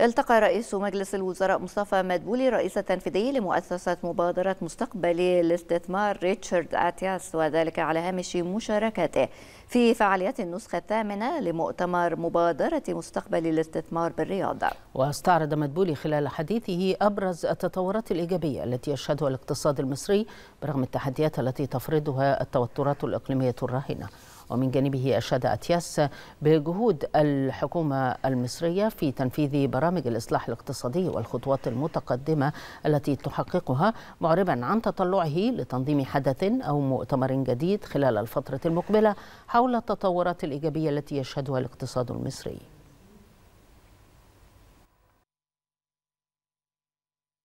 التقى رئيس مجلس الوزراء مصطفى مدبولي رئيس التنفيذي لمؤسسة مبادرة مستقبل الاستثمار ريتشارد أتياس وذلك على هامش مشاركته في فعاليات النسخة الثامنة لمؤتمر مبادرة مستقبل الاستثمار بالرياضة واستعرض مدبولي خلال حديثه أبرز التطورات الإيجابية التي يشهدها الاقتصاد المصري برغم التحديات التي تفرضها التوترات الإقليمية الراهنة ومن جانبه أشاد أتياس بجهود الحكومة المصرية في تنفيذ برامج الإصلاح الاقتصادي والخطوات المتقدمة التي تحققها معربا عن تطلعه لتنظيم حدث أو مؤتمر جديد خلال الفترة المقبلة حول التطورات الإيجابية التي يشهدها الاقتصاد المصري